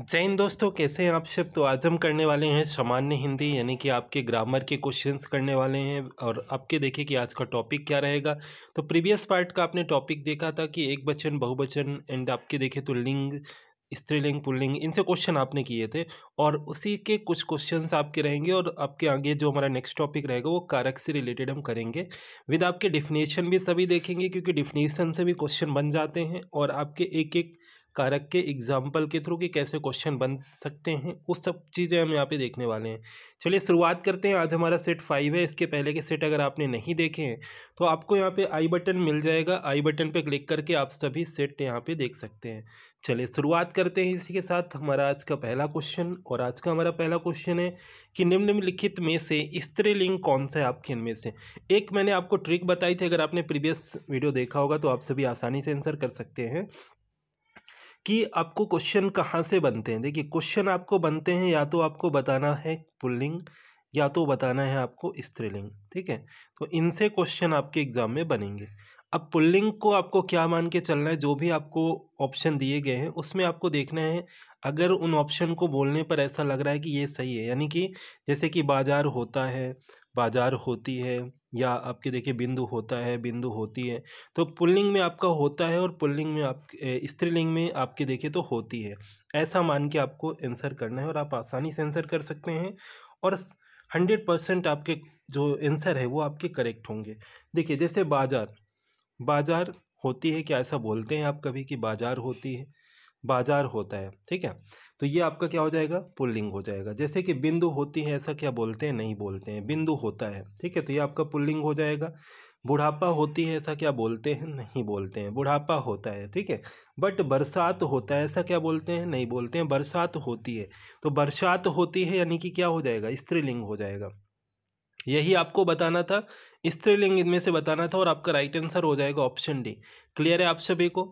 जैन दोस्तों कैसे हैं आप सब तो आज हम करने वाले हैं सामान्य हिंदी यानी कि आपके ग्रामर के क्वेश्चंस करने वाले हैं और आपके देखिए कि आज का टॉपिक क्या रहेगा तो प्रीवियस पार्ट का आपने टॉपिक देखा था कि एक बचन बहुवचन एंड आपके देखे तो लिंग स्त्रीलिंग पुल्लिंग इनसे क्वेश्चन आपने किए थे और उसी के कुछ क्वेश्चंस आपके रहेंगे और आपके आगे जो हमारा नेक्स्ट टॉपिक रहेगा वो कारक से रिलेटेड हम करेंगे विद आपके डिफिनेशन भी सभी देखेंगे क्योंकि डिफिनेशन से भी क्वेश्चन बन जाते हैं और आपके एक एक कारक के एग्जाम्पल के थ्रू कि कैसे क्वेश्चन बन सकते हैं वो सब चीज़ें हम यहाँ पे देखने वाले हैं चलिए शुरुआत करते हैं आज हमारा सेट फाइव है इसके पहले के सेट अगर आपने नहीं देखे हैं तो आपको यहाँ पे आई बटन मिल जाएगा आई बटन पे क्लिक करके आप सभी सेट यहाँ पे देख सकते हैं चलिए शुरुआत करते हैं इसी के साथ हमारा आज का पहला क्वेश्चन और आज का हमारा पहला क्वेश्चन है कि निम्नलिखित में से स्त्रीलिंग कौन सा है आपके इनमें से एक मैंने आपको ट्रिक बताई थी अगर आपने प्रीवियस वीडियो देखा होगा तो आप सभी आसानी से आंसर कर सकते हैं कि आपको क्वेश्चन कहाँ से बनते हैं देखिए क्वेश्चन आपको बनते हैं या तो आपको बताना है पुल्लिंग या तो बताना है आपको स्त्रीलिंग ठीक है तो इनसे क्वेश्चन आपके एग्ज़ाम में बनेंगे अब पुल्लिंग को आपको क्या मान के चलना है जो भी आपको ऑप्शन दिए गए हैं उसमें आपको देखना है अगर उन ऑप्शन को बोलने पर ऐसा लग रहा है कि ये सही है यानी कि जैसे कि बाजार होता है बाजार होती है या आपके देखिए बिंदु होता है बिंदु होती है तो पुल्लिंग में आपका होता है और पुल्लिंग में आप स्त्रीलिंग में आपके देखिए तो होती है ऐसा मान के आपको आंसर करना है और आप आसानी से आंसर कर सकते हैं और हंड्रेड परसेंट आपके जो आंसर है वो आपके करेक्ट होंगे देखिए जैसे बाजार बाजार होती है क्या ऐसा बोलते हैं आप कभी कि बाजार होती है बाजार होता है ठीक है तो ये आपका क्या हो जाएगा पुल्लिंग हो जाएगा जैसे कि बिंदु होती है ऐसा क्या बोलते हैं नहीं बोलते हैं बिंदु होता है ठीक है तो ये आपका पुल्लिंग हो जाएगा बुढ़ापा होती है ऐसा क्या बोलते हैं नहीं बोलते हैं बुढ़ापा होता है ठीक है बट बरसात होता है ऐसा क्या बोलते हैं नहीं बोलते हैं बरसात होती है तो बरसात होती है यानी कि क्या हो जाएगा स्त्रीलिंग हो जाएगा यही आपको बताना था स्त्रीलिंग इनमें से बताना था और आपका राइट आंसर हो जाएगा ऑप्शन डी क्लियर है आप सभी को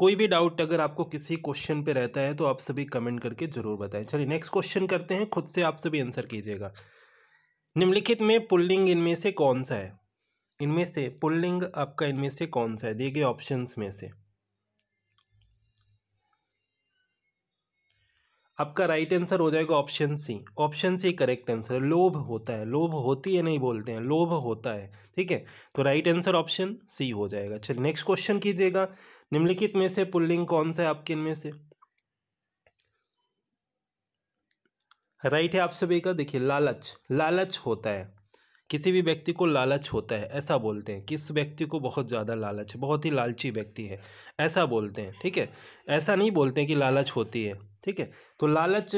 कोई भी डाउट अगर आपको किसी क्वेश्चन पे रहता है तो आप सभी कमेंट करके ज़रूर बताएं चलिए नेक्स्ट क्वेश्चन करते हैं खुद से आप सभी आंसर कीजिएगा निम्नलिखित में पुल्लिंग इनमें से कौन सा है इनमें से पुल्लिंग आपका इनमें से कौन सा है दिए गए ऑप्शन में से आपका राइट आंसर हो जाएगा option C option C correct answer लोभ होता है लोभ होती है नहीं बोलते हैं लोभ होता है ठीक है तो राइट आंसर ऑप्शन सी हो जाएगा चलिए नेक्स्ट क्वेश्चन कीजिएगा निम्नलिखित में से पुल्लिंग कौन सा है आपके इनमें से राइट है आप सभी का देखिए लालच लालच होता है किसी भी व्यक्ति को लालच होता है ऐसा बोलते हैं किस व्यक्ति को बहुत ज़्यादा लालच है बहुत ही लालची व्यक्ति है ऐसा बोलते हैं ठीक है ऐसा नहीं बोलते हैं कि लालच होती है ठीक है तो लालच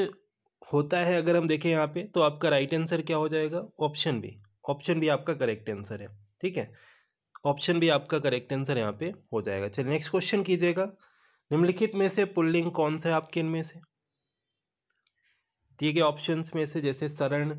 होता है अगर हम देखें यहाँ पे तो आपका राइट आंसर क्या हो जाएगा ऑप्शन बी ऑप्शन बी आपका करेक्ट आंसर है ठीक है ऑप्शन भी आपका करेक्ट आंसर यहाँ पे हो जाएगा चलिए नेक्स्ट क्वेश्चन कीजिएगा निम्नलिखित में से पुल्लिंग कौन सा है आपके इनमें से दिए गए ऑप्शंस में से जैसे शरण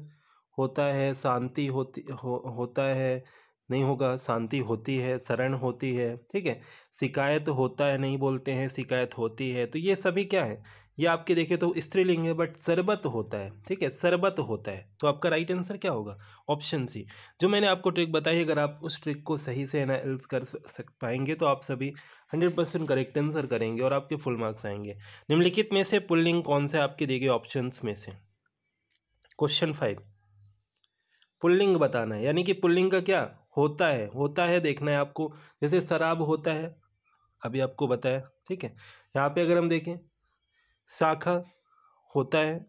होता है शांति होती हो, होता है नहीं होगा शांति होती है शरण होती है ठीक है शिकायत होता है नहीं बोलते हैं शिकायत होती है तो ये सभी क्या है या आपके देखें तो स्त्रीलिंग है बट सरबत होता है ठीक है सरबत होता है तो आपका राइट आंसर क्या होगा ऑप्शन सी जो मैंने आपको ट्रिक बताई अगर आप उस ट्रिक को सही से एनालिस कर सक पाएंगे तो आप सभी हंड्रेड परसेंट करेक्ट आंसर करेंगे और आपके फुल मार्क्स आएंगे निम्नलिखित में से पुल्लिंग कौन से आपके देखे ऑप्शन में से क्वेश्चन फाइव पुल्लिंग बताना है यानी कि पुल्लिंग का क्या होता है होता है देखना है आपको जैसे शराब होता है अभी आपको बताया ठीक है यहाँ पे अगर हम देखें शाखा होता है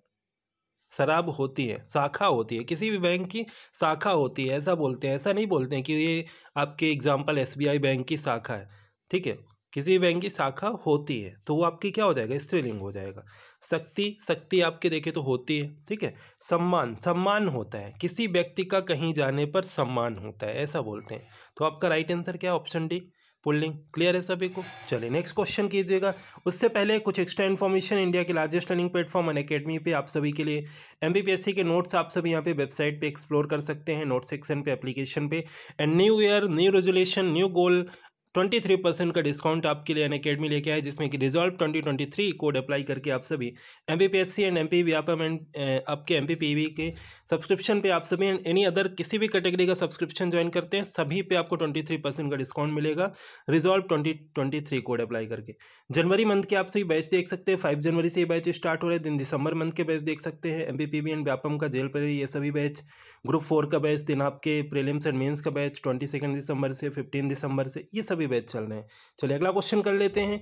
शराब होती है शाखा होती है किसी भी बैंक की शाखा होती है ऐसा बोलते हैं ऐसा नहीं बोलते हैं कि ये आपके एग्जाम्पल एसबीआई बैंक की शाखा है ठीक है किसी भी बैंक की शाखा होती है तो वो आपकी क्या हो जाएगा स्त्रीलिंग हो जाएगा शक्ति शक्ति आपके देखे तो होती है ठीक है सम्मान सम्मान होता है किसी व्यक्ति का कहीं जाने पर सम्मान होता है ऐसा बोलते हैं तो आपका राइट आंसर क्या है ऑप्शन डी पुल्लिंग लिंक क्लियर है सभी को चलिए नेक्स्ट क्वेश्चन कीजिएगा उससे पहले कुछ एक्स्ट्रा इन्फॉर्मेशन इंडिया के largest learning platform Unacademy पे आप सभी के लिए एम के नोट्स आप सभी यहाँ पे वेबसाइट पे एक्सप्लोर कर सकते हैं नोट सेक्शन पे एप्लीकेशन पे and new year new resolution new goal twenty three percent का डिस्काउंट आपके लिए अन अकेडमी लेके आए जिसमें कि resolve twenty twenty three code apply करके आप सभी M B P S C and M P V आप आपके एम पी पी वी के सब्सक्रिप्शन पे आप सभी एंड एनी अदर किसी भी कैटेगरी का सब्सक्रिप्शन ज्वाइन करते हैं सभी पे आपको ट्वेंटी थ्री परसेंट का डिस्काउंट मिलेगा resolve twenty twenty three code apply करके जनवरी मंथ के आप सभी बैच देख सकते हैं फाइव जनवरी से ये बैच स्टार्ट हो रहे दिन दिसंबर मंथ के बैच देख सकते हैं M P P V and Vyapam का जेल पर ये सभी बैच ग्रुप फोर का बैच दिन आपके प्रेलिम्स एंड मेन्स का बैच ट्वेंटी सेकेंड दिसंबर से फिफ्टीन दिसंबर से ये सभी भी बैच चल रहे हैं चलिए अगला क्वेश्चन कर लेते हैं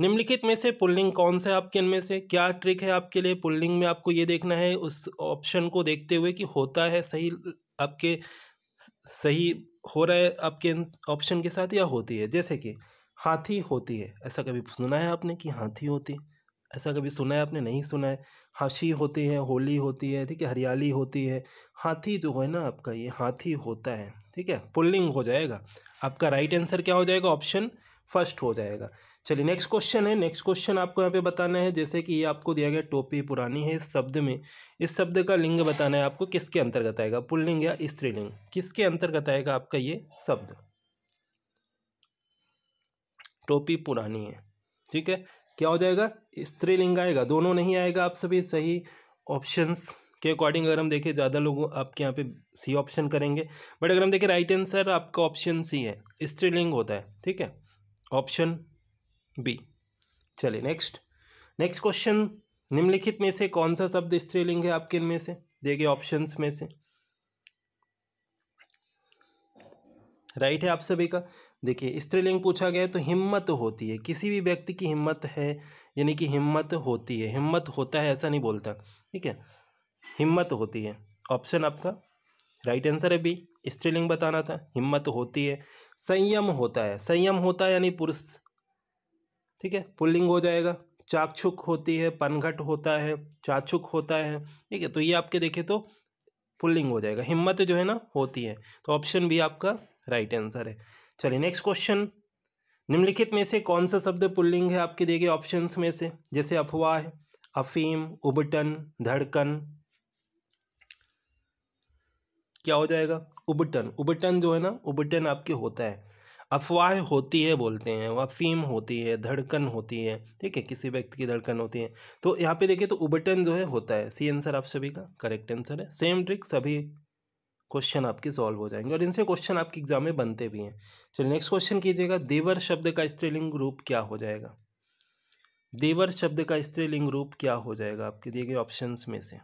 निम्नलिखित में से पुल्लिंग कौन सा है आपके इनमें से क्या ट्रिक है आपके लिए पुल्लिंग में आपको ये देखना है उस ऑप्शन को देखते हुए कि होता है सही आपके सही हो रहा है आपके ऑप्शन के साथ या होती है जैसे कि हाथी होती है ऐसा कभी सुना है आपने कि हाथी होती है ऐसा कभी सुना है आपने नहीं सुना है हाशी होती है होली होती है ठीक है हरियाली होती है हाथी जो है ना आपका ये हाथी होता है ठीक है पुल्लिंग हो जाएगा आपका राइट आंसर क्या हो जाएगा ऑप्शन फर्स्ट हो जाएगा चलिए नेक्स्ट क्वेश्चन है नेक्स्ट क्वेश्चन आपको यहाँ पे बताना है जैसे कि ये आपको दिया गया टोपी पुरानी है इस शब्द में इस शब्द का लिंग बताना है आपको किसके अंतर्गत आएगा पुल्लिंग या स्त्रीलिंग किसके अंतर्गत आएगा आपका ये शब्द टोपी पुरानी है ठीक है क्या हो जाएगा स्त्रीलिंग आएगा दोनों नहीं आएगा आप सभी सही ऑप्शंस के अकॉर्डिंग अगर हम देखें ज़्यादा लोग आपके यहाँ पे सी ऑप्शन करेंगे बट अगर हम देखें राइट आंसर आपका ऑप्शन सी है स्त्रीलिंग होता है ठीक है ऑप्शन बी चलिए नेक्स्ट नेक्स्ट क्वेश्चन निम्नलिखित में से कौन सा शब्द स्त्रीलिंग है आपके इनमें से देखिए ऑप्शन में से राइट right है आप सभी का देखिए स्त्रीलिंग पूछा गया तो हिम्मत होती है किसी भी व्यक्ति की हिम्मत है यानी कि हिम्मत होती है हिम्मत होता है ऐसा नहीं बोलता ठीक है हिम्मत होती है ऑप्शन आपका राइट आंसर है बी स्त्रीलिंग बताना था हिम्मत होती है संयम होता है संयम होता है यानी पुरुष ठीक है पुल्लिंग हो जाएगा चाक्षुक होती है पनघट होता है चाक्षुक होता है ठीक है तो ये आपके देखे तो पुल्लिंग हो जाएगा हिम्मत जो है ना होती है तो ऑप्शन बी आपका राइट आंसर है चलिए नेक्स्ट क्वेश्चन निम्नलिखित में से कौन सा शब्द पुल्लिंग है आपके दिए गए ऑप्शन में से जैसे अफवाह अफीम उबटन धड़कन क्या हो जाएगा उबटन उबटन जो है ना उबटन आपके होता है अफवाह होती है बोलते हैं अफीम होती है धड़कन होती है ठीक है किसी व्यक्ति की धड़कन होती है तो यहाँ पे देखिए तो उबटन जो है होता है सी आंसर आप सभी का करेक्ट आंसर है सेम ट्रिक सभी क्वेश्चन आपके सॉल्व हो जाएंगे और इनसे क्वेश्चन आपके एग्जाम में बनते भी हैं चलिए नेक्स्ट क्वेश्चन कीजिएगा देवर शब्द का स्त्रीलिंग रूप क्या हो जाएगा देवर शब्द का स्त्रीलिंग रूप क्या हो जाएगा आपके दिए गए ऑप्शंस में से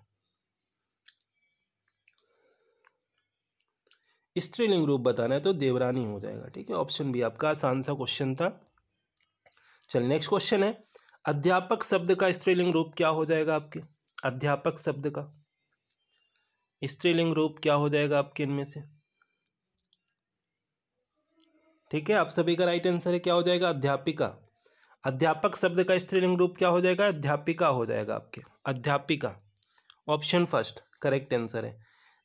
स्त्रीलिंग रूप बताना है तो देवरानी हो जाएगा ठीक है ऑप्शन भी आपका आसान सा क्वेश्चन था चल नेक्स्ट क्वेश्चन है अध्यापक शब्द का स्त्रीलिंग रूप क्या हो जाएगा आपके अध्यापक शब्द का स्त्रीलिंग रूप क्या हो जाएगा आपके इनमें से ठीक है आप सभी का राइट आंसर है क्या हो जाएगा अध्यापिका अध्यापक शब्द का स्त्रीलिंग रूप क्या हो जाएगा अध्यापिका हो जाएगा आपके अध्यापिका ऑप्शन फर्स्ट करेक्ट आंसर है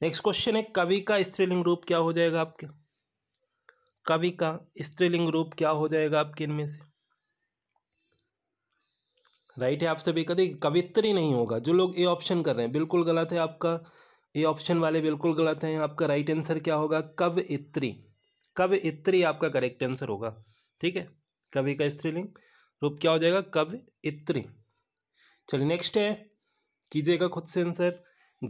नेक्स्ट क्वेश्चन है कवि का स्त्रीलिंग रूप क्या हो जाएगा आपके कवि का स्त्रीलिंग रूप क्या हो जाएगा आपके इनमें से राइट है आप सभी का देखिए कवित्री नहीं होगा जो लोग ए ऑप्शन कर रहे हैं बिल्कुल गलत है आपका ये ऑप्शन वाले बिल्कुल गलत हैं आपका राइट आंसर क्या होगा कव इत्री कव इत्री आपका करेक्ट आंसर होगा ठीक है कवि का स्त्रीलिंग रूप क्या हो जाएगा कव इत्री चलिए नेक्स्ट है कीजिएगा खुद से आंसर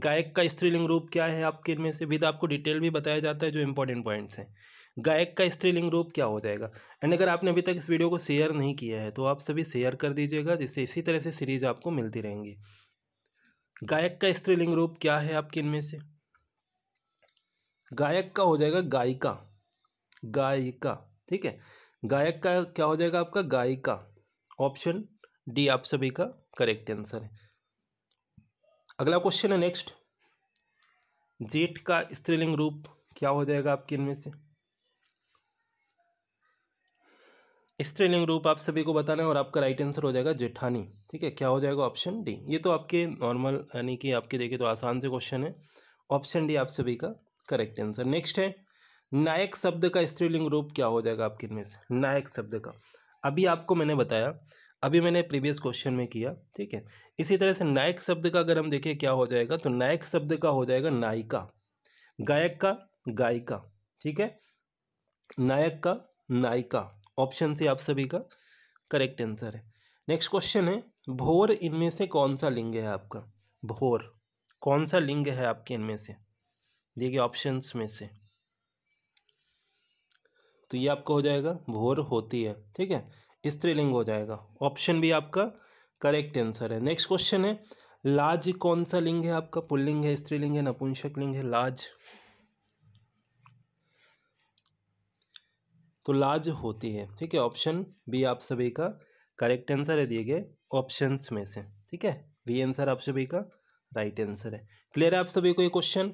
गायक का स्त्रीलिंग रूप क्या है आपके इनमें से विद तो आपको डिटेल भी बताया जाता है जो इंपॉर्टेंट पॉइंट्स हैं गायक का स्त्रीलिंग रूप क्या हो जाएगा एंड अगर आपने अभी तक इस वीडियो को शेयर नहीं किया है तो आप सभी शेयर कर दीजिएगा जिससे इसी तरह से सीरीज आपको मिलती रहेंगी गायक का स्त्रीलिंग रूप क्या है आपके इनमें से गायक का हो जाएगा गायिका गायिका ठीक है गायक का क्या हो जाएगा आपका गायिका ऑप्शन डी आप सभी का करेक्ट आंसर है अगला क्वेश्चन है नेक्स्ट जेठ का स्त्रीलिंग रूप क्या हो जाएगा आपके इनमें से स्त्रीलिंग रूप आप सभी को बताना है और आपका राइट आंसर हो जाएगा जेठानी ठीक है क्या हो जाएगा ऑप्शन डी ये तो आपके नॉर्मल यानी कि आपके देखे तो आसान से क्वेश्चन है ऑप्शन डी आप सभी का करेक्ट आंसर नेक्स्ट है नायक शब्द का स्त्रीलिंग रूप क्या हो जाएगा आपके इनमें से नायक शब्द का अभी आपको मैंने बताया अभी मैंने प्रीवियस क्वेश्चन में किया ठीक है इसी तरह से नायक शब्द का अगर हम देखें क्या हो जाएगा तो नायक शब्द का हो जाएगा नायिका गायक का गायिका ठीक है नायक का नायिका ऑप्शन सी आप सभी का करेक्ट आंसर है नेक्स्ट क्वेश्चन है भोर इनमें से कौन सा लिंग है आपका भोर कौन सा लिंग है आपके इनमें से देखिए ऑप्शंस में से तो ये आपका हो जाएगा भोर होती है ठीक है स्त्रीलिंग हो जाएगा ऑप्शन भी आपका करेक्ट आंसर है नेक्स्ट क्वेश्चन है लाज कौन सा लिंग है आपका पुल्लिंग है स्त्रीलिंग है नपुंसक लिंग है लाज तो लार्ज होती है ठीक है ऑप्शन बी आप सभी का करेक्ट आंसर है दिए गए ऑप्शंस में से ठीक है बी आंसर आप सभी का राइट right आंसर है क्लियर है आप सभी को ये क्वेश्चन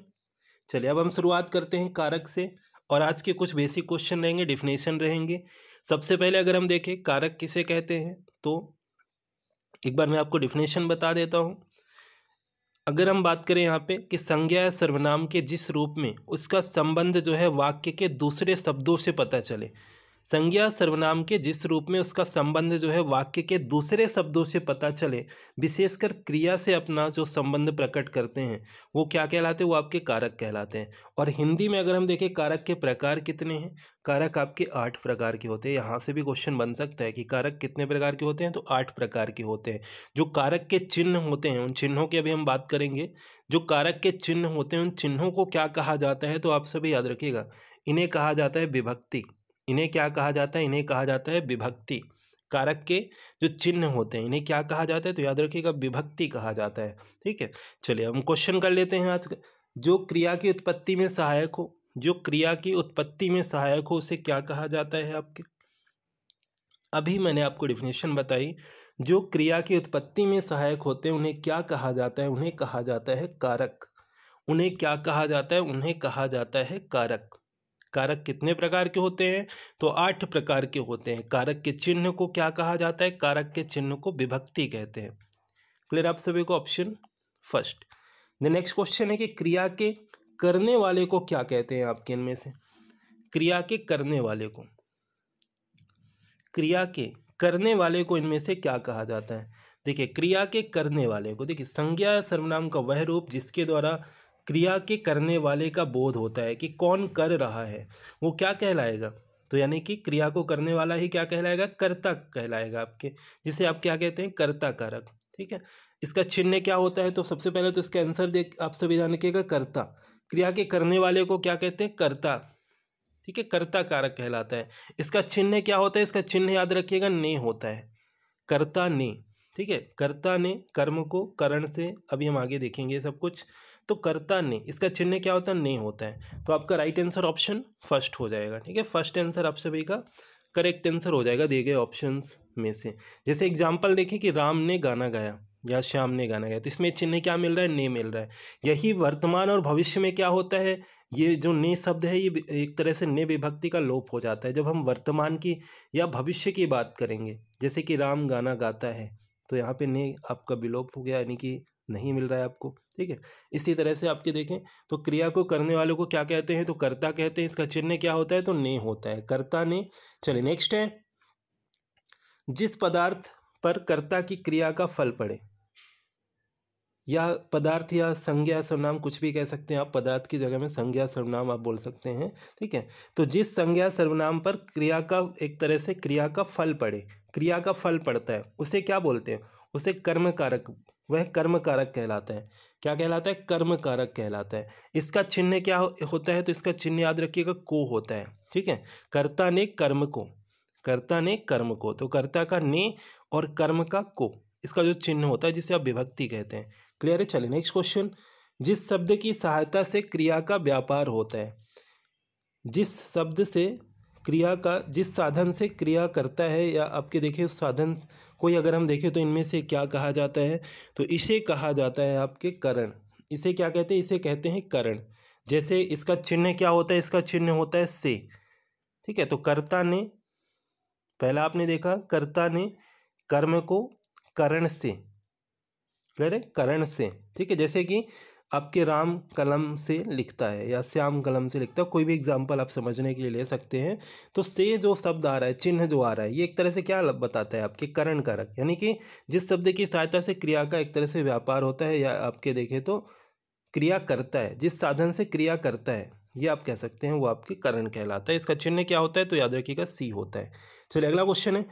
चलिए अब हम शुरुआत करते हैं कारक से और आज के कुछ बेसिक क्वेश्चन रहेंगे डिफिनेशन रहेंगे सबसे पहले अगर हम देखें कारक किसे कहते हैं तो एक बार मैं आपको डिफिनेशन बता देता हूँ अगर हम बात करें यहाँ पे कि संज्ञा या सर्वनाम के जिस रूप में उसका संबंध जो है वाक्य के दूसरे शब्दों से पता चले संज्ञा सर्वनाम के जिस रूप में उसका संबंध जो है वाक्य के दूसरे शब्दों से पता चले विशेषकर क्रिया से अपना जो संबंध प्रकट करते हैं वो क्या कहलाते हैं वो आपके कारक कहलाते हैं और हिंदी में अगर हम देखें कारक के प्रकार कितने हैं कारक आपके आठ प्रकार के होते हैं यहाँ से भी क्वेश्चन बन सकता है कि कारक कितने प्रकार के होते हैं तो आठ प्रकार के होते हैं जो कारक के चिन्ह होते हैं उन चिन्हों की अभी हम बात करेंगे जो कारक के चिन्ह होते हैं उन चिन्हों को क्या कहा जाता है तो आप सभी याद रखिएगा इन्हें कहा जाता है विभक्ति इन्हें क्या कहा जाता है इन्हें कहा जाता है विभक्ति कारक के जो चिन्ह होते हैं इन्हें क्या कहा जाता है तो याद रखिएगा विभक्ति कहा जाता है ठीक है चलिए हम क्वेश्चन कर लेते हैं आज जो क्रिया की उत्पत्ति में सहायक हो जो क्रिया की उत्पत्ति में सहायक हो उसे क्या कहा जाता है आपके अभी मैंने आपको डिफिनेशन बताई जो क्रिया की उत्पत्ति में सहायक होते हैं उन्हें क्या कहा जाता है उन्हें कहा जाता है कारक उन्हें क्या कहा जाता है उन्हें कहा जाता है कारक कारक कितने प्रकार के होते हैं तो आठ प्रकार के होते हैं कारक के चिन्ह को क्या कहा जाता है कारक के चिन्ह को विभक्ति कहते हैं क्लियर आप सभी को option first the next question है कि क्रिया के करने वाले को क्या कहते हैं आपके इनमें से क्रिया के करने वाले को क्रिया के करने वाले को इनमें से क्या कहा जाता है देखिए क्रिया के करने वाले को देखिए संज्ञा सर्वनाम का वह रूप जिसके द्वारा क्रिया के करने वाले का बोध होता है कि कौन कर रहा है वो क्या कहलाएगा तो यानी कि क्रिया को करने वाला ही क्या कहलाएगा कर्ता कहलाएगा आपके जिसे आप क्या कहते हैं कर्ता कारक ठीक है इसका चिन्ह क्या होता है तो सबसे पहले तो इसका आंसर देख आप सभी जान के कर्ता क्रिया के करने वाले को क्या कहते हैं कर्ता ठीक है कर्ता कारक कहलाता है इसका चिन्ह क्या होता है इसका चिन्ह याद रखिएगा ने होता है कर्ता ने ठीक है कर्ता ने कर्म को करण से अभी हम आगे देखेंगे सब कुछ तो करता नहीं इसका चिन्ह क्या होता है नहीं होता है तो आपका राइट आंसर ऑप्शन फर्स्ट हो जाएगा ठीक है फर्स्ट आंसर आप सभी का करेक्ट आंसर हो जाएगा दिए गए ऑप्शंस में से जैसे एग्जाम्पल देखें कि राम ने गाना गाया या श्याम ने गाना गाया तो इसमें चिन्ह क्या मिल रहा है ने मिल रहा है यही वर्तमान और भविष्य में क्या होता है ये जो ने शब्द है ये एक तरह से ने विभक्ति का लोप हो जाता है जब हम वर्तमान की या भविष्य की बात करेंगे जैसे कि राम गाना गाता है तो यहाँ पे ने आपका विलोप हो गया यानी कि नहीं मिल रहा है आपको ठीक है इसी तरह से आपके देखें तो क्रिया को करने वालों को क्या कहते हैं तो कर्ता कहते हैं इसका चिन्ह क्या होता है तो ने होता है कर्ता ने चलिए नेक्स्ट है जिस पदार्थ पर कर्ता की क्रिया का फल पड़े या पदार्थ या संज्ञा सर्वनाम कुछ भी कह सकते हैं आप पदार्थ की जगह में संज्ञा सर्वनाम आप बोल सकते हैं ठीक है तो जिस संज्ञा सर्वनाम पर क्रिया का एक तरह से क्रिया का फल पड़े क्रिया का फल पड़ता है उसे क्या बोलते हैं उसे कर्म कारक वह कर्म कारक कहलाता है क्या कहलाता है कर्म कारक कहलाता है इसका चिन्ह क्या होता है तो इसका चिन्ह याद रखिएगा को होता है ठीक है कर्ता ने कर्म को कर्ता ने कर्म को तो कर्ता का ने और कर्म का को इसका जो चिन्ह होता है जिसे आप विभक्ति कहते हैं क्लियर है चलिए नेक्स्ट क्वेश्चन जिस शब्द की सहायता से क्रिया का व्यापार होता है जिस शब्द से क्रिया का जिस साधन से क्रिया करता है या आपके देखिए उस साधन कोई अगर हम देखें तो इनमें से क्या कहा जाता है तो इसे कहा जाता है आपके करण इसे क्या कहते हैं इसे कहते हैं करण जैसे इसका चिन्ह क्या होता है इसका चिन्ह होता है से ठीक है तो कर्ता ने पहला आपने देखा कर्ता ने कर्म को करण से कह रहे करण से ठीक है जैसे कि आपके राम कलम से लिखता है या श्याम कलम से लिखता है कोई भी एग्जाम्पल आप समझने के लिए ले सकते हैं तो से जो शब्द आ रहा है चिन्ह जो आ रहा है ये एक तरह से क्या बताता है आपके करण कारक यानी कि जिस शब्द की सहायता से क्रिया का एक तरह से व्यापार होता है या आपके देखें तो क्रिया करता है जिस साधन से क्रिया करता है ये आप कह सकते हैं वो आपके करण कहलाता है इसका चिन्ह क्या होता है तो याद रखिएगा सी होता है चलिए अगला क्वेश्चन है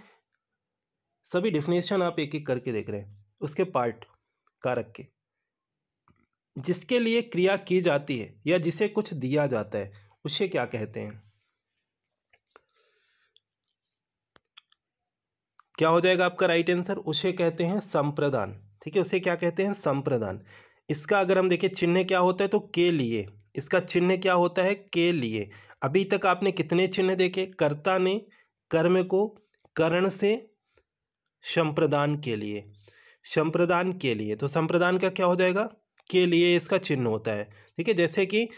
सभी डिफिनेशन आप एक एक करके देख रहे हैं उसके पार्ट कारक के जिसके लिए क्रिया की जाती है या जिसे कुछ दिया जाता है उसे क्या कहते हैं क्या हो जाएगा आपका राइट आंसर उसे कहते हैं संप्रदान ठीक है उसे क्या कहते हैं संप्रदान इसका अगर हम देखें चिन्ह क्या होता है तो के लिए इसका चिन्ह क्या होता है के लिए अभी तक आपने कितने चिन्ह देखे कर्ता ने कर्म को करण से संप्रदान के लिए संप्रदान के लिए तो संप्रदान का क्या हो जाएगा के लिए इसका चिन्ह होता है ठीक है जैसे कि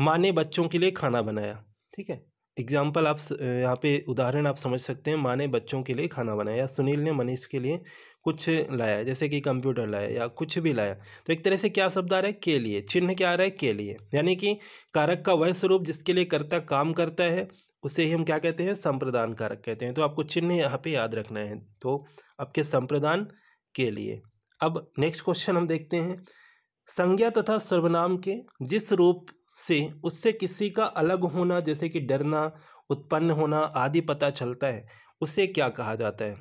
माँ ने बच्चों के लिए खाना बनाया ठीक है एग्जाम्पल आप यहाँ पे उदाहरण आप समझ सकते हैं माँ ने बच्चों के लिए खाना बनाया या सुनील ने मनीष के लिए कुछ लाया जैसे कि कंप्यूटर लाया या कुछ भी लाया तो एक तरह से क्या शब्द आ रहा है के लिए चिन्ह क्या आ रहा है के लिए यानी कि कारक का वह स्वरूप जिसके लिए कर्ता काम करता है उसे ही हम क्या कहते हैं संप्रदान कारक कहते हैं तो आपको चिन्ह यहाँ पर याद रखना है तो आपके संप्रदान के लिए अब नेक्स्ट क्वेश्चन हम देखते हैं संज्ञा तथा सर्वनाम के जिस रूप से उससे किसी का अलग होना जैसे कि डरना उत्पन्न होना आदि पता चलता है उसे क्या कहा जाता है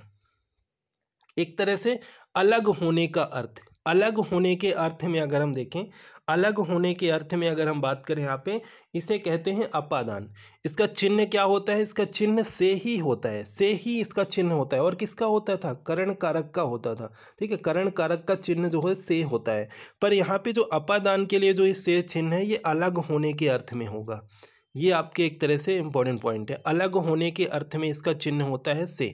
एक तरह से अलग होने का अर्थ अलग होने के अर्थ में अगर हम देखें अलग होने के अर्थ में अगर हम बात करें यहाँ पे इसे कहते हैं अपादान इसका चिन्ह क्या होता है इसका चिन्ह से ही होता है से ही इसका चिन्ह होता है और किसका होता था करण कारक का होता था ठीक है करण कारक का चिन्ह जो है से होता है पर यहाँ पे जो अपादान के लिए जो ये से चिन्ह है ये अलग होने के अर्थ में होगा ये आपके एक तरह से इम्पोर्टेंट पॉइंट है अलग होने के अर्थ में इसका चिन्ह होता है से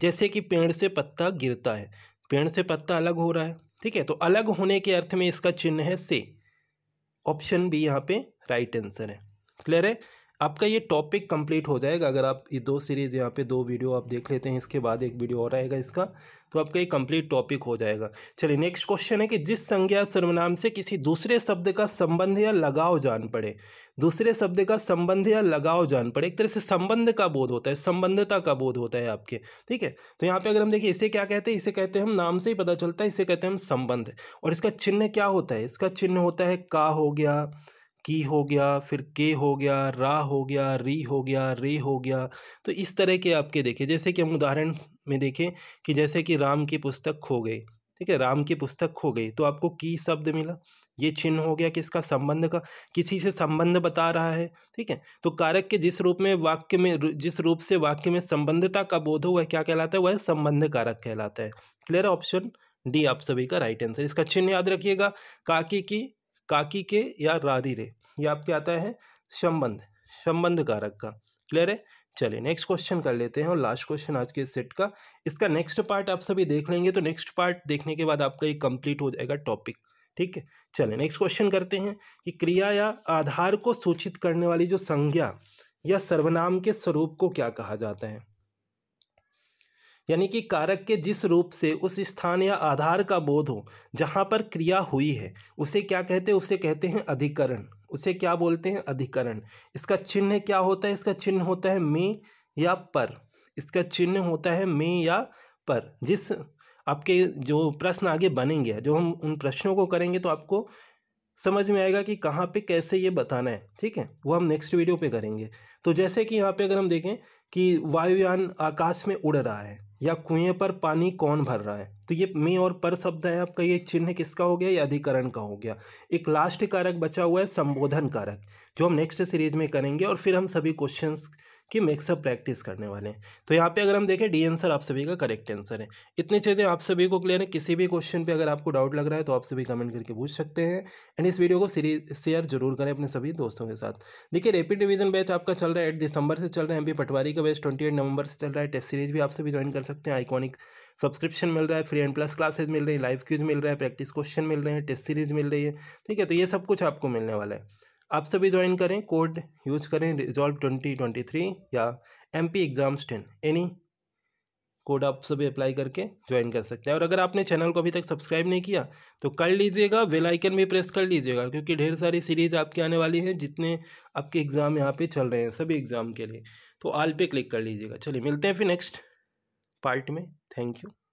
जैसे कि पेड़ से पत्ता गिरता है पेड़ से पत्ता अलग हो रहा है ठीक है तो अलग होने के अर्थ में इसका चिन्ह है से ऑप्शन बी यहाँ पे राइट आंसर है क्लियर है आपका ये टॉपिक कंप्लीट हो जाएगा अगर आप ये दो सीरीज़ यहाँ पे दो वीडियो आप देख लेते हैं इसके बाद एक वीडियो और आएगा इसका तो आपका ये कंप्लीट टॉपिक हो जाएगा चलिए नेक्स्ट क्वेश्चन है कि जिस संज्ञा सर्वनाम से किसी दूसरे शब्द का संबंध या लगाव जान पड़े दूसरे शब्द का संबंध या लगाव जान पड़े एक तरह से संबंध का बोध होता है संबंधता का बोध होता है आपके ठीक है तो यहाँ पे अगर हम देखिए इसे क्या कहते हैं इसे कहते हैं हम नाम से ही पता चलता है इसे कहते हैं हम संबंध और इसका चिन्ह क्या होता है इसका चिन्ह होता है का हो गया की हो गया फिर के हो गया रा हो गया री हो गया रे हो गया तो इस तरह के आपके देखे जैसे कि हम उदाहरण में देखें कि जैसे कि राम की पुस्तक खो गई ठीक है राम की पुस्तक खो गई तो आपको की शब्द मिला ये चिन्ह हो गया किसका संबंध का किसी से संबंध बता रहा है ठीक है तो कारक के जिस रूप में वाक्य में जिस रूप से वाक्य में संबंधता का बोध हो वह क्या कहलाता है वह संबंध कारक कहलाता है क्लियर ऑप्शन डी आप सभी का राइट आंसर इसका चिन्ह याद रखिएगा काकी की काकी के या रारी रे ये आपके आता है संबंध संबंध कारक का क्लियर है चलिए नेक्स्ट क्वेश्चन कर लेते हैं और लास्ट क्वेश्चन आज के सेट का इसका नेक्स्ट पार्ट आप सभी देख लेंगे तो नेक्स्ट पार्ट देखने के बाद आपका ये कंप्लीट हो जाएगा टॉपिक ठीक है चले नेक्स्ट क्वेश्चन करते हैं कि क्रिया या आधार को सूचित करने वाली जो संज्ञा या सर्वनाम के स्वरूप को क्या कहा जाता है यानी कि कारक के जिस रूप से उस स्थान या आधार का बोध हो जहाँ पर क्रिया हुई है उसे क्या कहते हैं उसे कहते हैं अधिकरण उसे क्या बोलते हैं अधिकरण इसका चिन्ह क्या होता है इसका चिन्ह होता है मे या पर इसका चिन्ह होता है मे या पर जिस आपके जो प्रश्न आगे बनेंगे जो हम उन प्रश्नों को करेंगे तो आपको समझ में आएगा कि कहाँ पे कैसे ये बताना है ठीक है वो हम नेक्स्ट वीडियो पे करेंगे तो जैसे कि यहाँ पे अगर हम देखें कि वायुयान आकाश में उड़ रहा है या कुएं पर पानी कौन भर रहा है तो ये मे और पर शब्द है आपका ये चिन्ह किसका हो गया या अधिकरण का हो गया एक लास्ट कारक बचा हुआ है संबोधन कारक जो हम नेक्स्ट सीरीज में करेंगे और फिर हम सभी क्वेश्चंस कि मिक्सअप प्रैक्टिस करने वाले हैं तो यहाँ पे अगर हम देखें डी आंसर आप सभी का करेक्ट आंसर है इतनी चीज़ें आप सभी को क्लियर है किसी भी क्वेश्चन पे अगर आपको डाउट लग रहा है तो आप सभी कमेंट करके पूछ सकते हैं एंड इस वीडियो को सीरी शेयर जरूर करें अपने सभी दोस्तों के साथ देखिए रेपिड रिविजन बैच आपका चल रहा है एट दिसंबर से चल रहा है एम पटवारी का बैच ट्वेंटी नवंबर से चल रहा है टेस्ट सीरीज भी आप सभी ज्वाइन कर सकते हैं आइकॉनिक सब्सक्रिप्शन मिल रहा है फ्री एंड प्लस क्लासेज मिल रही है लाइव क्यूज मिल रहा है प्रैक्टिस क्वेश्चन मिल रहे हैं टेस्ट सीरीज मिल रही है ठीक है तो ये सब कुछ आपको मिलने वाला है आप सभी ज्वाइन करें कोड यूज़ करें रिजॉल्व ट्वेंटी ट्वेंटी थ्री या M P exams ten any code आप सभी अप्लाई करके ज्वाइन कर सकते हैं और अगर आपने चैनल को अभी तक सब्सक्राइब नहीं किया तो कर लीजिएगा बेल आइकन भी प्रेस कर लीजिएगा क्योंकि ढेर सारी सीरीज़ आपकी आने वाली है जितने आपके एग्ज़ाम यहाँ पे चल रहे हैं सभी एग्ज़ाम के लिए तो आल पे क्लिक कर लीजिएगा चलिए मिलते हैं फिर नेक्स्ट पार्ट में थैंक यू